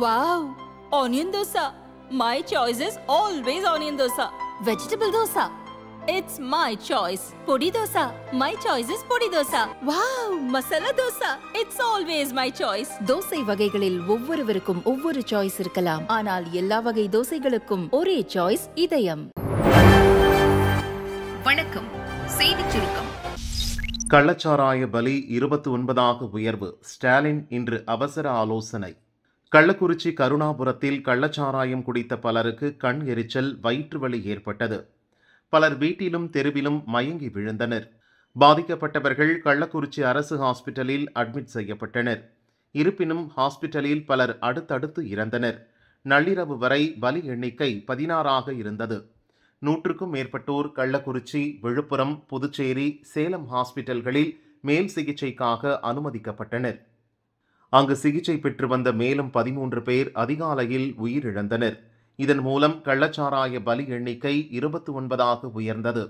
Wow! Onion dosa. My choice is always onion dosa. Vegetable dosa. It's my choice. Podi dosa. My choice is podi dosa. Wow! Masala dosa. It's always my choice. Dosa வகைகளில் ஒவ்வொருவருக்கும் ஒவ்வொரு choice இருக்கலாம் ஆனால் எல்லா வகை தோசைகளுக்கும் ஒரே choice இதயம் வணக்கம் செய்திச் சுருக்கம் கள்ளச்சாராய பலி இருபத்தி ஒன்பதாக உயர்வு ஸ்டாலின் இன்று அவசர ஆலோசனை கள்ளக்குறிச்சி கருணாபுரத்தில் கள்ளச்சாராயம் குடித்த பலருக்கு கண் எரிச்சல் வயிற்று வலி ஏற்பட்டது பலர் வீட்டிலும் தெருவிலும் மயங்கி விழுந்தனர் பாதிக்கப்பட்டவர்கள் கள்ளக்குறிச்சி அரசு ஹாஸ்பிட்டலில் அட்மிட் செய்யப்பட்டனர் இருப்பினும் ஹாஸ்பிட்டலில் பலர் அடுத்தடுத்து இறந்தனர் நள்ளிரவு வரை வலி எண்ணிக்கை பதினாறாக இருந்தது நூற்றுக்கும் மேற்பட்டோர் கள்ளக்குறிச்சி விழுப்புரம் புதுச்சேரி சேலம் ஹாஸ்பிட்டல்களில் மேல் சிகிச்சைக்காக அனுமதிக்கப்பட்டனர் அங்கு சிகிச்சை பெற்று வந்த மேலும் பதிமூன்று பேர் அதிகாலையில் உயிரிழந்தனர் இதன் மூலம் கள்ளச்சாராய பலி எண்ணிக்கை இருபத்தி ஒன்பதாக உயர்ந்தது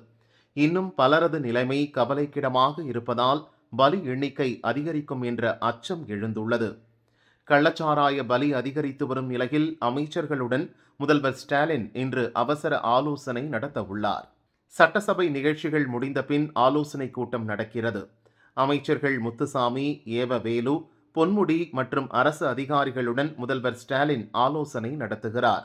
இன்னும் பலரது நிலைமை கவலைக்கிடமாக இருப்பதால் பலி எண்ணிக்கை அதிகரிக்கும் என்ற அச்சம் எழுந்துள்ளது கள்ளச்சாராய பலி அதிகரித்து வரும் நிலையில் அமைச்சர்களுடன் முதல்வர் ஸ்டாலின் இன்று அவசர ஆலோசனை நடத்த உள்ளார் சட்டசபை நிகழ்ச்சிகள் முடிந்த பின் ஆலோசனை கூட்டம் நடக்கிறது அமைச்சர்கள் முத்துசாமி ஏவ வேலு பொன்முடி மற்றும் அரசு அதிகாரிகளுடன் முதல்வர் ஸ்டாலின் ஆலோசனை நடத்துகிறார்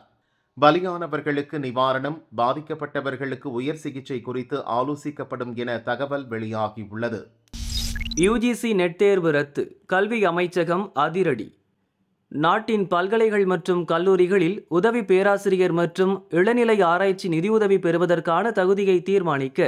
பலியானவர்களுக்கு நிவாரணம் பாதிக்கப்பட்டவர்களுக்கு உயர் சிகிச்சை குறித்து ஆலோசிக்கப்படும் என தகவல் வெளியாகியுள்ளது யுஜிசி நெட் தேர்வு ரத்து கல்வி அமைச்சகம் அதிரடி நாட்டின் பல்கலைகள் மற்றும் கல்லூரிகளில் உதவி பேராசிரியர் மற்றும் இளநிலை ஆராய்ச்சி நிதியுதவி பெறுவதற்கான தகுதியை தீர்மானிக்க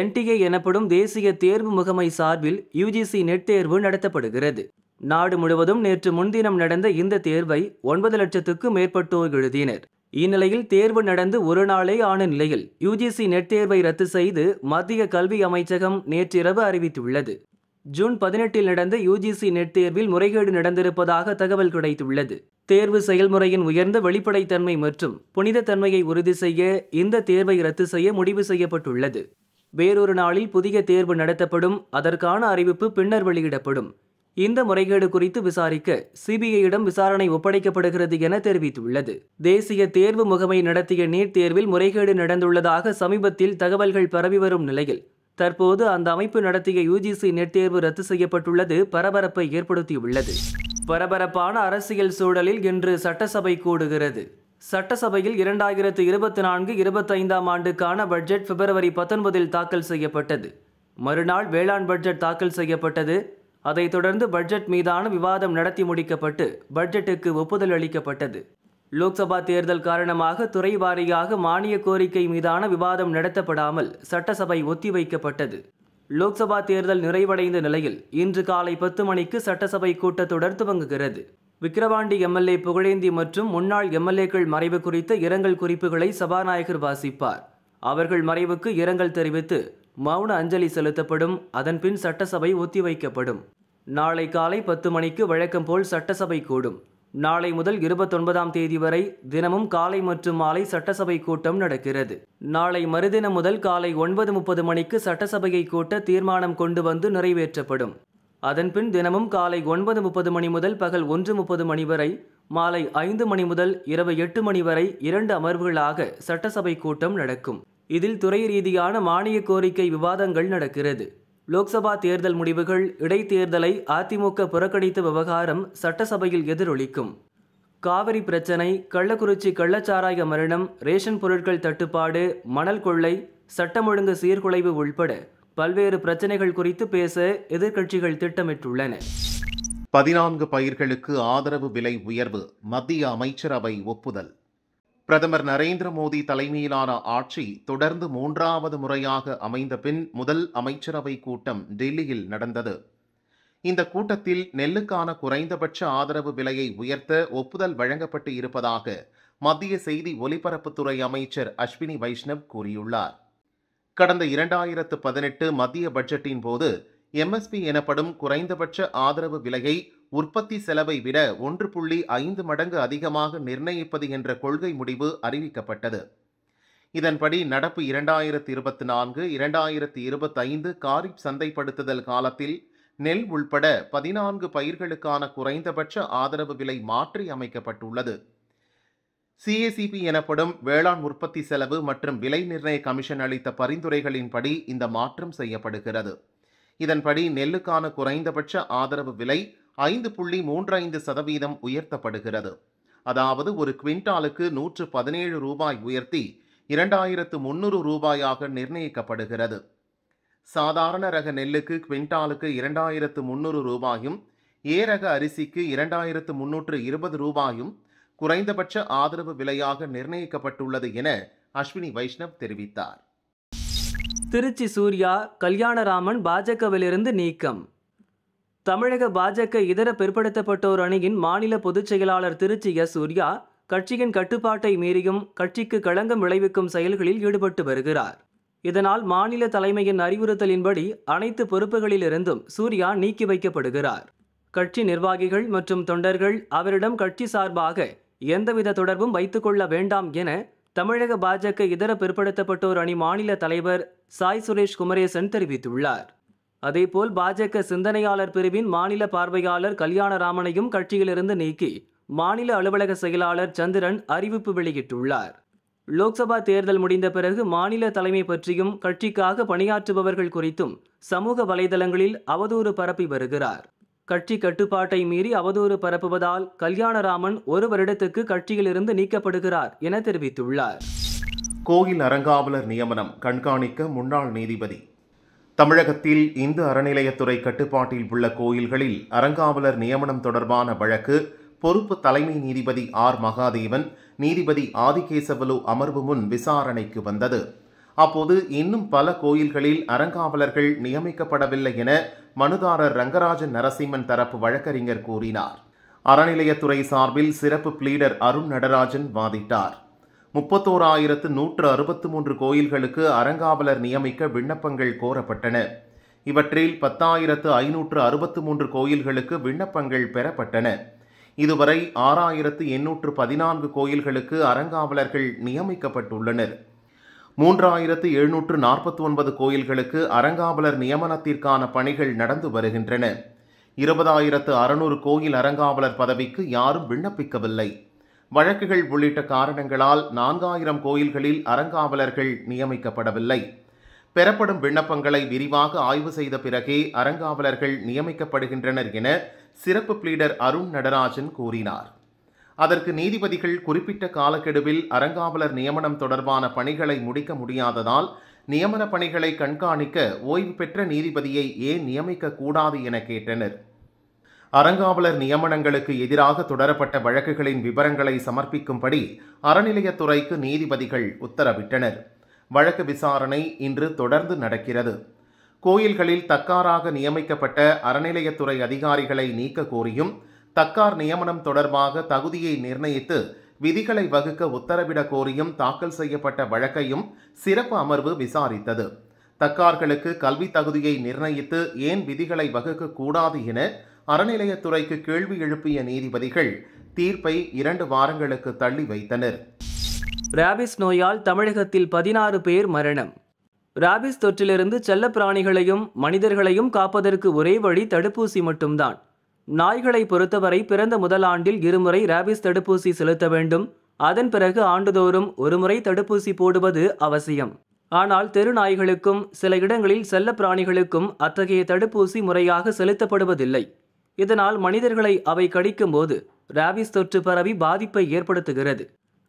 என்டிஏ எனப்படும் தேசிய தேர்வு முகமை சார்பில் யுஜிசி நெட் தேர்வு நடத்தப்படுகிறது நாடு முழுவதும் நேற்று முன்தினம் நடந்த இந்த தேர்வை ஒன்பது லட்சத்துக்கும் மேற்பட்டோர் எழுதினர் இந்நிலையில் தேர்வு நடந்து ஒரு நாளே ஆன நிலையில் யுஜிசி நெட் தேர்வை ரத்து செய்து மத்திய கல்வி அமைச்சகம் நேற்றிரவு அறிவித்துள்ளது ஜூன் பதினெட்டில் நடந்த யுஜிசி நெட் தேர்வில் முறைகேடு நடந்திருப்பதாக தகவல் கிடைத்துள்ளது தேர்வு செயல்முறையின் உயர்ந்த வெளிப்படைத்தன்மை மற்றும் புனிதத்தன்மையை உறுதி செய்ய இந்த தேர்வை ரத்து செய்ய முடிவு செய்யப்பட்டுள்ளது வேறொரு நாளில் புதிய தேர்வு நடத்தப்படும் அதற்கான அறிவிப்பு பின்னர் வெளியிடப்படும் இந்த முறைகேடு குறித்து விசாரிக்க சிபிஐயிடம் விசாரணை ஒப்படைக்கப்படுகிறது என தெரிவித்துள்ளது தேசிய தேர்வு முகமை நடத்திய நீட் தேர்வில் முறைகேடு நடந்துள்ளதாக சமீபத்தில் தகவல்கள் பரவி வரும் நிலையில் தற்போது அந்த அமைப்பு நடத்திய யுஜிசி நெட் தேர்வு ரத்து செய்யப்பட்டுள்ளது பரபரப்பை ஏற்படுத்தியுள்ளது பரபரப்பான அரசியல் சூழலில் இன்று சட்டசபை கூடுகிறது சட்டசபையில் இரண்டாயிரத்து இருபத்தி நான்கு இருபத்தைந்தாம் ஆண்டுக்கான பட்ஜெட் பிப்ரவரி பத்தொன்பதில் தாக்கல் செய்யப்பட்டது மறுநாள் வேளாண் பட்ஜெட் தாக்கல் செய்யப்பட்டது அதைத் தொடர்ந்து பட்ஜெட் மீதான விவாதம் நடத்தி முடிக்கப்பட்டு பட்ஜெட்டுக்கு ஒப்புதல் அளிக்கப்பட்டது லோக்சபா தேர்தல் காரணமாக துறை வாரியாக மானிய கோரிக்கை மீதான விவாதம் நடத்தப்படாமல் சட்டசபை ஒத்திவைக்கப்பட்டது லோக்சபா தேர்தல் நிறைவடைந்த நிலையில் இன்று காலை பத்து மணிக்கு சட்டசபை கூட்டத்தொடர் துவங்குகிறது விக்கிரவாண்டி எம்எல்ஏ புகழேந்தி மற்றும் முன்னாள் எம்எல்ஏக்கள் மறைவு குறித்த இரங்கல் குறிப்புகளை சபாநாயகர் வாசிப்பார் அவர்கள் மறைவுக்கு இரங்கல் தெரிவித்து மௌன அஞ்சலி செலுத்தப்படும் அதன்பின் சட்டசபை ஒத்திவைக்கப்படும் நாளை காலை பத்து மணிக்கு வழக்கம் போல் சட்டசபை கூடும் நாளை முதல் இருபத்தொன்பதாம் தேதி வரை தினமும் காலை மற்றும் மாலை சட்டசபை கூட்டம் நடக்கிறது நாளை மறுதினம் முதல் காலை ஒன்பது முப்பது மணிக்கு சட்டசபையை கூட்ட தீர்மானம் கொண்டு வந்து நிறைவேற்றப்படும் அதன்பின் தினமும் காலை ஒன்பது முப்பது மணி முதல் பகல் ஒன்று முப்பது மணி வரை மாலை ஐந்து மணி முதல் இரவு எட்டு மணி வரை இரண்டு அமர்வுகளாக சட்டசபை கூட்டம் நடக்கும் இதில் துறை ரீதியான மானிய கோரிக்கை விவாதங்கள் நடக்கிறது லோக்சபா தேர்தல் முடிவுகள் இடைத்தேர்தலை அதிமுக புறக்கணித்த விவகாரம் சட்டசபையில் எதிரொலிக்கும் காவிரி பிரச்சினை கள்ளக்குறிச்சி கள்ளச்சாராய மரணம் ரேஷன் பொருட்கள் தட்டுப்பாடு மணல் கொள்ளை சட்டம் ஒழுங்கு சீர்குலைவு உள்பட பல்வேறு பிரச்சனைகள் குறித்து பேச எதிர்க்கட்சிகள் திட்டமிட்டுள்ளன பதினான்கு பயிர்களுக்கு ஆதரவு விலை உயர்வு மத்திய அமைச்சரவை ஒப்புதல் பிரதமர் நரேந்திர மோடி தலைமையிலான ஆட்சி தொடர்ந்து மூன்றாவது முறையாக அமைந்த பின் முதல் அமைச்சரவை கூட்டம் டெல்லியில் நடந்தது இந்த கூட்டத்தில் நெல்லுக்கான குறைந்தபட்ச ஆதரவு விலையை உயர்த்த ஒப்புதல் வழங்கப்பட்டு இருப்பதாக மத்திய செய்தி ஒலிபரப்புத்துறை அமைச்சர் அஸ்வினி வைஷ்ணவ் கூறியுள்ளார் கடந்த இரண்டாயிரத்து பதினெட்டு மத்திய பட்ஜெட்டின் போது எம்எஸ்பி எனப்படும் குறைந்தபட்ச ஆதரவு விலையை உற்பத்தி செலவை விட ஒன்று புள்ளி ஐந்து மடங்கு அதிகமாக நிர்ணயிப்பது என்ற கொள்கை முடிவு அறிவிக்கப்பட்டது இதன்படி நடப்பு இரண்டாயிரத்தி இருபத்தி நான்கு இரண்டாயிரத்தி இருபத்தி ஐந்து காரிப் சந்தைப்படுத்துதல் காலத்தில் நெல் உள்பட பதினான்கு பயிர்களுக்கான குறைந்தபட்ச ஆதரவு விலை மாற்றி அமைக்கப்பட்டுள்ளது சிஏசிபி எனப்படும் வேளாண் உற்பத்தி செலவு மற்றும் விலை நிர்ணய கமிஷன் அளித்த பரிந்துரைகளின்படி இந்த மாற்றம் செய்யப்படுகிறது இதன்படி நெல்லுக்கான குறைந்தபட்ச ஆதரவு விலை ஐந்து புள்ளி மூன்று ஐந்து சதவீதம் உயர்த்தப்படுகிறது அதாவது ஒரு குவிண்டாலுக்கு நூற்று பதினேழு ரூபாய் உயர்த்தி இரண்டாயிரத்து முன்னூறு ரூபாயாக நிர்ணயிக்கப்படுகிறது சாதாரண ரக நெல்லுக்கு குவிண்டாலுக்கு இரண்டாயிரத்து முன்னூறு ரூபாயும் ஏ ரக அரிசிக்கு இரண்டாயிரத்து முன்னூற்று இருபது ரூபாயும் குறைந்தபட்ச ஆதரவு விலையாக நிர்ணயிக்கப்பட்டுள்ளது என அஸ்வினி வைஷ்ணவ் தெரிவித்தார் திருச்சி சூர்யா கல்யாணராமன் பாஜகவிலிருந்து நீக்கம் தமிழக பாஜக இதர பிற்படுத்தப்பட்டோர் அணியின் மாநில பொதுச் செயலாளர் திருச்சி எஸ் சூர்யா கட்சியின் கட்டுப்பாட்டை மீறியும் கட்சிக்கு களங்கம் விளைவிக்கும் செயல்களில் ஈடுபட்டு வருகிறார் இதனால் மாநில தலைமையின் அறிவுறுத்தலின்படி அனைத்து பொறுப்புகளிலிருந்தும் சூர்யா நீக்கி வைக்கப்படுகிறார் கட்சி நிர்வாகிகள் மற்றும் தொண்டர்கள் அவரிடம் கட்சி சார்பாக எந்தவித தொடர்பும் வைத்துக்கொள்ள வேண்டாம் என தமிழக பாஜக இதர பிற்படுத்தப்பட்டோர் அணி மாநில தலைவர் சாய் சுரேஷ் குமரேசன் தெரிவித்துள்ளார் அதேபோல் பாஜக சிந்தனையாளர் பிரிவின் மாநில பார்வையாளர் கல்யாண ராமனையும் கட்சியிலிருந்து நீக்கி மாநில அலுவலக செயலாளர் சந்திரன் அறிவிப்பு வெளியிட்டுள்ளார் லோக்சபா தேர்தல் முடிந்த பிறகு மாநில தலைமை பற்றியும் கட்சிக்காக பணியாற்றுபவர்கள் குறித்தும் சமூக வலைதளங்களில் அவதூறு பரப்பி வருகிறார் கட்சி கட்டுப்பாட்டை மீறி அவதூறு பரப்புவதால் கல்யாணராமன் ஒரு வருடத்துக்கு கட்சியிலிருந்து நீக்கப்படுகிறார் என தெரிவித்துள்ளார் கோயில் அரங்காவலர் நியமனம் கண்காணிக்க முன்னாள் நீதிபதி தமிழகத்தில் இந்து அறநிலையத்துறை கட்டுப்பாட்டில் உள்ள கோயில்களில் அறங்காவலர் நியமனம் தொடர்பான வழக்கு பொறுப்பு தலைமை நீதிபதி ஆர் மகாதேவன் நீதிபதி ஆதிகேசவலு அமர்வு முன் விசாரணைக்கு வந்தது அப்போது இன்னும் பல கோயில்களில் அறங்காவலர்கள் நியமிக்கப்படவில்லை என மனுதாரர் ரங்கராஜன் நரசிம்மன் தரப்பு வழக்கறிஞர் கூறினார் அறநிலையத்துறை சார்பில் சிறப்பு பிளீடர் அருண் நடராஜன் வாதிட்டார் முப்பத்தோராயிரத்து நூற்று அறுபத்து மூன்று கோயில்களுக்கு அறங்காவலர் நியமிக்க விண்ணப்பங்கள் கோரப்பட்டன இவற்றில் பத்தாயிரத்து ஐநூற்று அறுபத்து மூன்று கோயில்களுக்கு விண்ணப்பங்கள் பெறப்பட்டன இதுவரை ஆறாயிரத்து எண்ணூற்று பதினான்கு கோயில்களுக்கு அறங்காவலர்கள் நியமிக்கப்பட்டுள்ளனர் மூன்றாயிரத்து எழுநூற்று நாற்பத்தி ஒன்பது கோயில்களுக்கு அறங்காவலர் நியமனத்திற்கான பணிகள் நடந்து வருகின்றன இருபதாயிரத்து அறுநூறு கோயில் அறங்காவலர் பதவிக்கு யாரும் விண்ணப்பிக்கவில்லை வழக்குகள் உள்ளிட்ட காரணங்களால் நான்காயிரம் கோயில்களில் அறங்காவலர்கள் நியமிக்கப்படவில்லை பெறப்படும் விண்ணப்பங்களை விரிவாக ஆய்வு செய்த பிறகே அறங்காவலர்கள் நியமிக்கப்படுகின்றனர் என சிறப்பு பிளீடர் அருண் நடராஜன் கூறினார் அதற்கு நீதிபதிகள் குறிப்பிட்ட காலக்கெடுவில் அறங்காவலர் நியமனம் தொடர்பான பணிகளை முடிக்க முடியாததால் நியமன பணிகளை கண்காணிக்க ஓய்வு பெற்ற நீதிபதியை ஏன் நியமிக்க கூடாது என கேட்டனர் அறங்காவலர் நியமனங்களுக்கு எதிராக தொடரப்பட்ட வழக்குகளின் விவரங்களை சமர்ப்பிக்கும்படி அறநிலையத்துறைக்கு நீதிபதிகள் உத்தரவிட்டனர் வழக்கு விசாரணை இன்று தொடர்ந்து நடக்கிறது கோயில்களில் தக்காராக நியமிக்கப்பட்ட அறநிலையத்துறை அதிகாரிகளை நீக்க கோரியும் தக்கார் நியமனம் தொடர்பாக தகுதியை நிர்ணயித்து விதிகளை வகுக்க உத்தரவிட கோரியும் தாக்கல் செய்யப்பட்ட வழக்கையும் சிறப்பு அமர்வு விசாரித்தது தக்கார்களுக்கு கல்வி தகுதியை நிர்ணயித்து ஏன் விதிகளை வகுக்கக்கூடாது என அறநிலையத்துறைக்கு கேள்வி எழுப்பிய நீதிபதிகள் தீர்ப்பை இரண்டு வாரங்களுக்கு தள்ளி வைத்தனர் ராபிஸ் நோயால் தமிழகத்தில் பதினாறு பேர் மரணம் ராபிஸ் தொற்றிலிருந்து செல்ல பிராணிகளையும் மனிதர்களையும் காப்பதற்கு ஒரே வழி தடுப்பூசி மட்டும்தான் நாய்களை பொறுத்தவரை பிறந்த முதல் ஆண்டில் இருமுறை ராபிஸ் தடுப்பூசி செலுத்த வேண்டும் அதன் பிறகு ஆண்டுதோறும் ஒருமுறை தடுப்பூசி போடுவது அவசியம் ஆனால் தெரு நாய்களுக்கும் சில இடங்களில் செல்ல பிராணிகளுக்கும் அத்தகைய தடுப்பூசி முறையாக செலுத்தப்படுவதில்லை இதனால் மனிதர்களை அவை கடிக்கும் போது ராபிஸ் தொற்று பரவி பாதிப்பை ஏற்படுத்துகிறது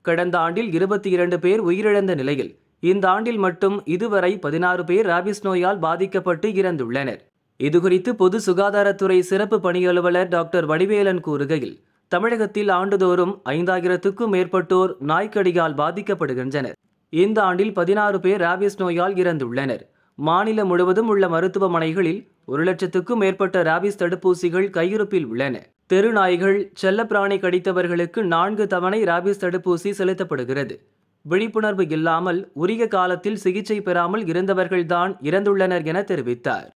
கடந்த ஆண்டில் இருபத்தி இரண்டு பேர் உயிரிழந்த நிலையில் இந்த ஆண்டில் மட்டும் இதுவரை பதினாறு பேர் ராபிஸ் நோயால் பாதிக்கப்பட்டு இறந்துள்ளனர் இதுகுறித்து பொது சுகாதாரத்துறை சிறப்பு பணி அலுவலர் டாக்டர் வடிவேலன் கூறுகையில் தமிழகத்தில் ஆண்டுதோறும் ஐந்தாயிரத்துக்கும் மேற்பட்டோர் நாய்க்கடியால் பாதிக்கப்படுகின்றனர் இந்த ஆண்டில் பதினாறு பேர் ராபிஸ் நோயால் இறந்துள்ளனர் மாநிலம் முழுவதும் உள்ள மருத்துவமனைகளில் ஒரு லட்சத்துக்கும் மேற்பட்ட ராபிஸ் தடுப்பூசிகள் கையிருப்பில் உள்ளன தெருநாய்கள் செல்லப்பிராணி கடித்தவர்களுக்கு நான்கு தவணை ராபிஸ் தடுப்பூசி செலுத்தப்படுகிறது விழிப்புணர்வு இல்லாமல் உரிய காலத்தில் சிகிச்சை பெறாமல் இருந்தவர்கள்தான் இறந்துள்ளனர் என தெரிவித்தார்